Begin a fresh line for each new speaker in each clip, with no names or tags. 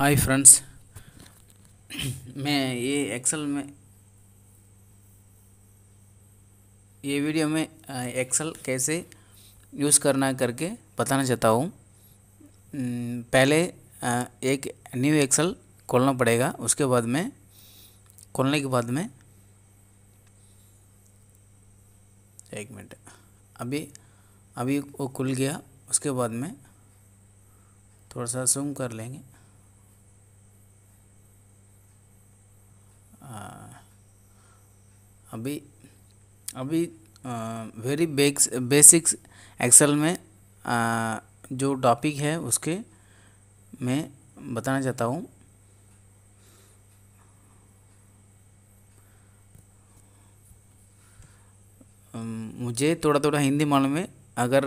hi friends मैं ये Excel में ये वीडियो में एक्सेल कैसे यूज़ करना करके बताना चाहता हूँ पहले एक न्यू एक्सेल खोलना पड़ेगा उसके बाद में खोलने के बाद में एक मिनट अभी अभी वो खुल गया उसके बाद में थोड़ा सा जूम कर लेंगे अभी अभी वेरी बेक्स बेसिक्स एक्सेल में आ, जो टॉपिक है उसके मैं बताना चाहता हूँ मुझे थोड़ा थोड़ा हिंदी मालूम है अगर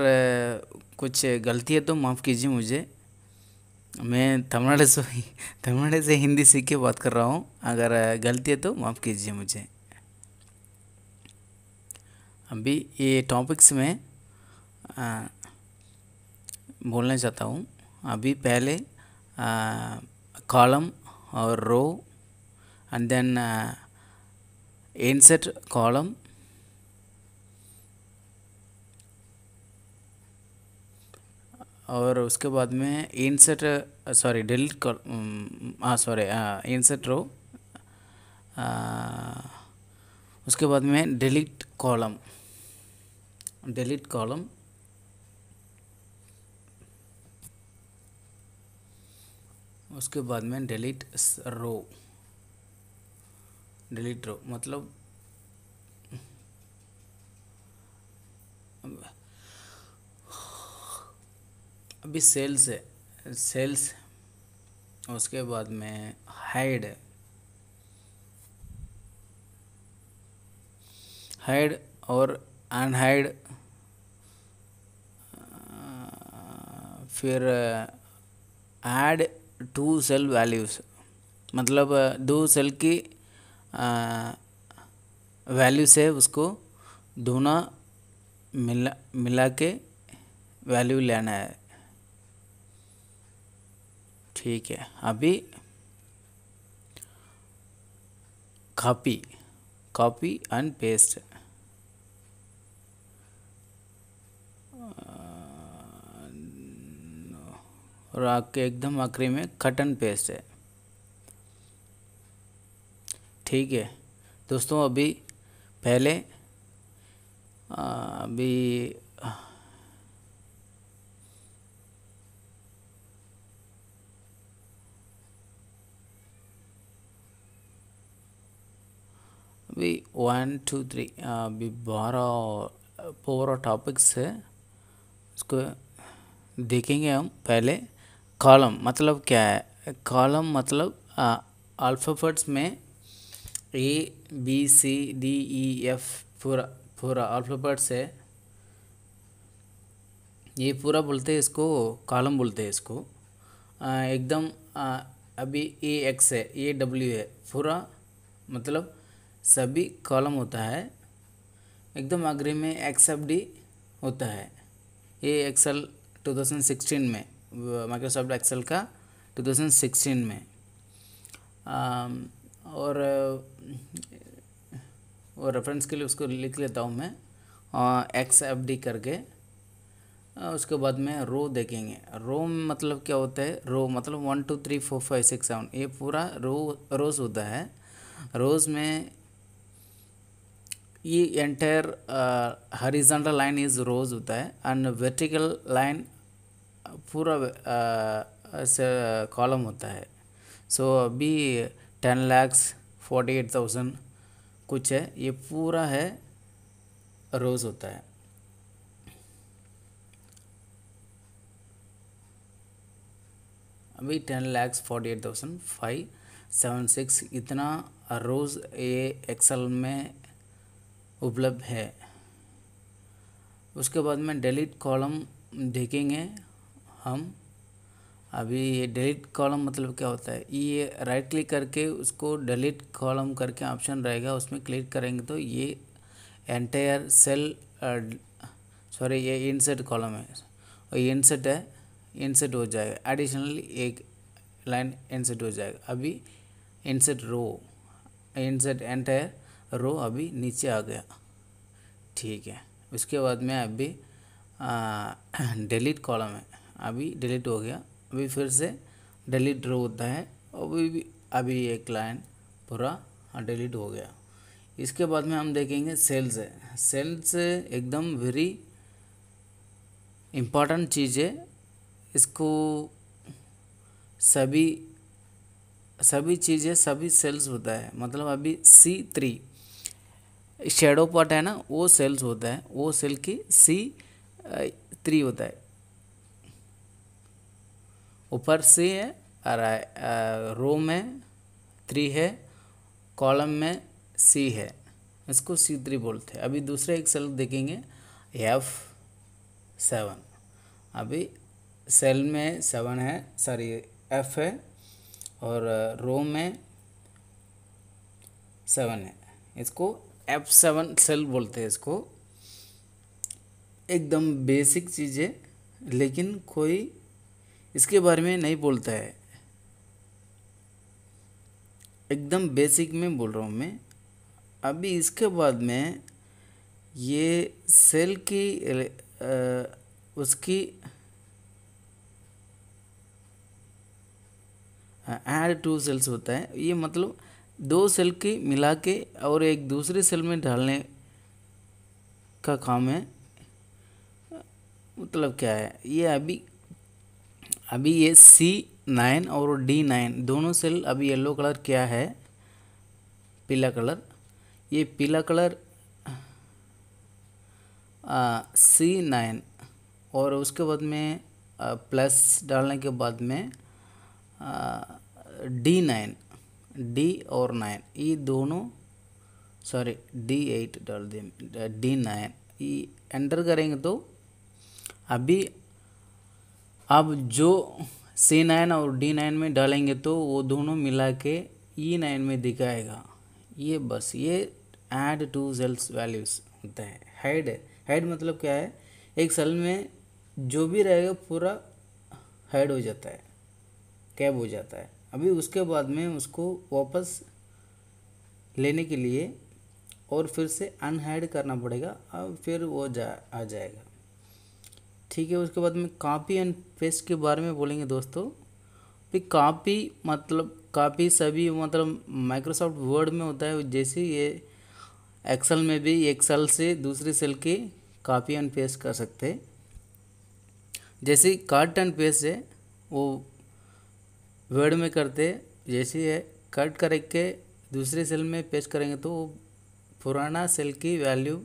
कुछ गलती है तो माफ़ कीजिए मुझे मैं तमिलनाडु से तमिलनाडु से हिंदी सीख के बात कर रहा हूँ अगर गलती है तो माफ़ कीजिए मुझे अभी ये टॉपिक्स में आ, बोलना चाहता हूँ अभी पहले कॉलम और row and then insert column और उसके बाद में insert सॉरी डिलीट हाँ सॉरी insert रो उसके बाद में डिलीट कॉलम delete column उसके बाद में delete row delete row मतलब अभी सेल्स है सेल्स उसके बाद में हाइड हाइड और एनहाइड uh, फिर ऐड टू सेल वैल्यूज़ मतलब uh, दो सेल की वैल्यू uh, से उसको दोनों मिला मिला के वैल्यू लेना है ठीक है अभी कॉपी कॉपी एंड पेस्ट और आपके एकदम आखिरी में खटन पेस्ट है ठीक है दोस्तों अभी पहले अभी अभी वन टू थ्री अभी बारह बारह टॉपिक्स है उसको देखेंगे हम पहले कॉलम मतलब क्या है कॉलम मतलब अल्फ़ाबेट्स में A B C D E F पूरा पूरा अल्फ़ाबेट्स है ये पूरा बोलते हैं इसको कॉलम बोलते हैं इसको एकदम अभी ए एक्स है ए डब्ल्यू है पूरा मतलब सभी कॉलम होता है एकदम आगरी में एक्स एफ डी होता है ए एक्सएल सिक्सटीन में माइक्रोसॉफ्ट एक्सेल का 2016 में और और रेफरेंस के लिए उसको लिख लेता हूँ मैं एक्स एफ डी करके उसके बाद में रो देखेंगे रो मतलब क्या होता है रो मतलब one two three four five six seven ये पूरा रो रोज़ होता है रोज़ में ये entire horizontal line is rows होता है एंड वर्टिकल लाइन पूरा ऐसे कॉलम होता है सो so, अभी ten lakhs forty eight thousand कुछ है ये पूरा है रोज़ होता है अभी ten lakhs forty eight thousand five seven six इतना रोज़ ये एक्सल में उपलब्ध है उसके बाद में डिलीट कॉलम देखेंगे हम अभी ये डिलीट कॉलम मतलब क्या होता है ये राइट क्लिक करके उसको डिलीट कॉलम करके ऑप्शन रहेगा उसमें क्लिक करेंगे तो ये एंटायर सेल सॉरी ये इनसेट कॉलम है और ये इनसेट है इनसेट हो जाएगा एडिशनली एक लाइन इनसेट हो जाएगा अभी insert row insert entire row अभी नीचे आ गया ठीक है उसके बाद में अभी डिलीट कॉलम है अभी डिलीट हो गया अभी फिर से डिलीट रो होता है अभी भी अभी ये क्लाइंट पूरा डिलीट हो गया इसके बाद में हम देखेंगे सेल्स है सेल्स एकदम वेरी इम्पॉर्टेंट चीज़ है इसको सभी सभी चीज़ें सभी सेल्स होता है मतलब अभी सी थ्री शेडो पार्ट है ना वो सेल्स होता है वो सेल की सी थ्री होता है ऊपर सी है और रो में थ्री है कॉलम में सी है इसको सी थ्री बोलते हैं अभी दूसरे एक सेल देखेंगे एफ सेवन अभी सेल में सेवन है सॉरी एफ है और रो में सेवन है इसको एफ सेवन सेल बोलते हैं इसको एकदम बेसिक चीज़ है लेकिन कोई इसके बारे में नहीं बोलता है एकदम बेसिक में बोल रहा हूँ मैं अभी इसके बाद में ये सेल की आ, उसकी एड टू सेल्स होता है ये मतलब दो सेल की मिला के और एक दूसरे सेल में डालने का काम है मतलब क्या है ये अभी अभी ये सी नाइन और डी नाइन दोनों सेल अभी येलो कलर क्या है पीला कलर ये पीला कलर सी नाइन और उसके बाद में आ, प्लस डालने के बाद में डी नाइन डी और नाइन ये दोनों सॉरी डी एट डाल दें डी नाइन ये एंटर करेंगे तो अभी अब जो सी नाइन और डी नाइन में डालेंगे तो वो दोनों मिला के ई e नाइन में दिखाएगा ये बस ये एड टू सेल्स वैल्यूज होता है हेड हेड मतलब क्या है एक सेल में जो भी रहेगा पूरा हेड हो जाता है कैब हो जाता है अभी उसके बाद में उसको वापस लेने के लिए और फिर से अनहेड करना पड़ेगा अब फिर वो जा आ जाएगा ठीक है उसके बाद में कापी एंड पेस्ट के बारे में बोलेंगे दोस्तों भी कापी मतलब कापी सभी मतलब माइक्रोसॉफ्ट वर्ड में होता है जैसे ये एक्सेल में भी एक सेल से दूसरे सेल की कापी एंड पेस्ट कर सकते हैं जैसे कट एंड पेस्ट है वो वर्ड में करते जैसे है कट करके दूसरे सेल में पेस्ट करेंगे तो पुराना सेल की वैल्यू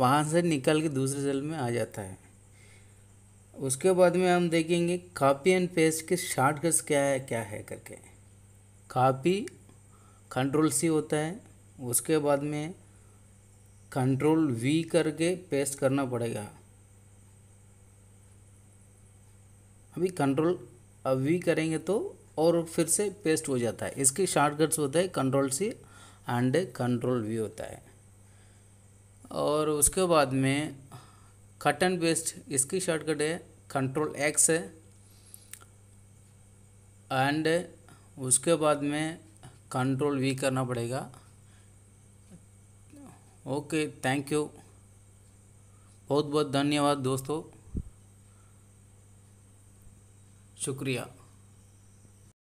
वहाँ से निकल के दूसरे सेल में आ जाता है उसके बाद में हम देखेंगे कापी एंड पेस्ट के शार्टकट्स क्या है क्या है करके कापी कंट्रोल सी होता है उसके बाद में कंट्रोल वी करके पेस्ट करना पड़ेगा अभी कंट्रोल अब वी करेंगे तो और फिर से पेस्ट हो जाता है इसके शार्टकट्स होता है control C and control V होता है और उसके बाद में कट एंड पेस्ट इसकी शॉर्टकट है कंट्रोल एक्स है एंड उसके बाद में कंट्रोल वी करना पड़ेगा ओके थैंक यू बहुत बहुत धन्यवाद दोस्तों शुक्रिया